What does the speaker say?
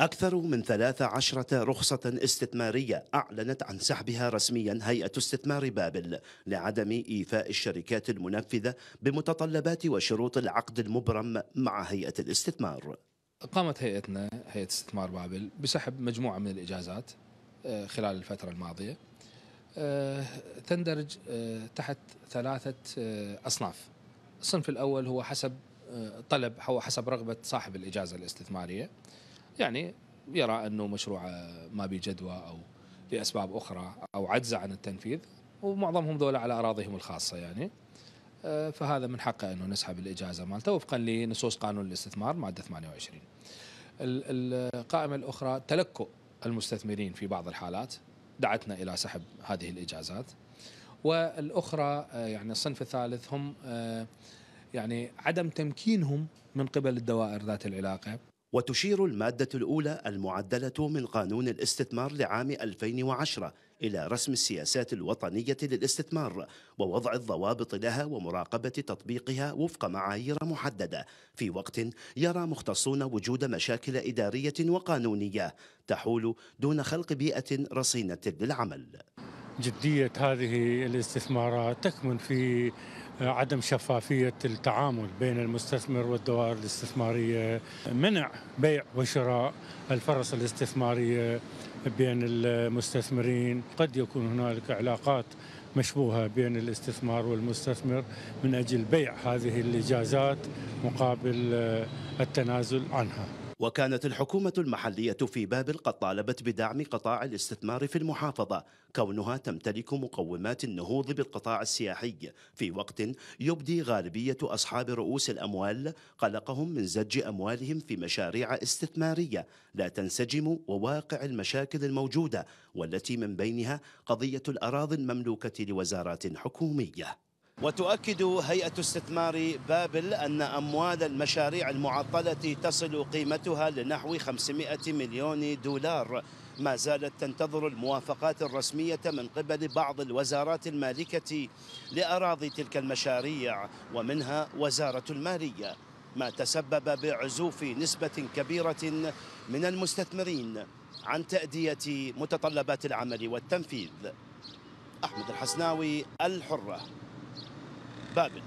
أكثر من 13 رخصة استثمارية أعلنت عن سحبها رسميا هيئة استثمار بابل لعدم إيفاء الشركات المنفذة بمتطلبات وشروط العقد المبرم مع هيئة الاستثمار قامت هيئتنا هيئة استثمار بابل بسحب مجموعة من الإجازات آه، خلال الفترة الماضية آه، تندرج آه، تحت ثلاثة أصناف الصنف الأول هو حسب طلب هو حسب رغبة صاحب الإجازة الاستثمارية يعني يرى أنه مشروع ما بجدوى جدوى أو لأسباب أخرى أو عجز عن التنفيذ ومعظمهم ذولا على أراضيهم الخاصة يعني آه، فهذا من حقه أنه نسحب الإجازة مالته وفقا لنصوص قانون الاستثمار مادة 28 القائمة الأخرى تلكؤ المستثمرين في بعض الحالات دعتنا إلى سحب هذه الإجازات والأخرى آه، يعني الصنف الثالث هم آه، يعني عدم تمكينهم من قبل الدوائر ذات العلاقة وتشير المادة الأولى المعدلة من قانون الاستثمار لعام 2010 إلى رسم السياسات الوطنية للاستثمار ووضع الضوابط لها ومراقبة تطبيقها وفق معايير محددة في وقت يرى مختصون وجود مشاكل إدارية وقانونية تحول دون خلق بيئة رصينة للعمل جدية هذه الاستثمارات تكمن في عدم شفافية التعامل بين المستثمر والدوائر الاستثمارية منع بيع وشراء الفرص الاستثمارية بين المستثمرين قد يكون هنالك علاقات مشبوهة بين الاستثمار والمستثمر من أجل بيع هذه الإجازات مقابل التنازل عنها وكانت الحكومة المحلية في بابل قد طالبت بدعم قطاع الاستثمار في المحافظة كونها تمتلك مقومات النهوض بالقطاع السياحي في وقت يبدي غالبية أصحاب رؤوس الأموال قلقهم من زج أموالهم في مشاريع استثمارية لا تنسجم وواقع المشاكل الموجودة والتي من بينها قضية الأراضي المملوكة لوزارات حكومية وتؤكد هيئة استثمار بابل أن أموال المشاريع المعطلة تصل قيمتها لنحو 500 مليون دولار ما زالت تنتظر الموافقات الرسمية من قبل بعض الوزارات المالكة لأراضي تلك المشاريع ومنها وزارة المالية ما تسبب بعزوف نسبة كبيرة من المستثمرين عن تأدية متطلبات العمل والتنفيذ أحمد الحسناوي الحرة Button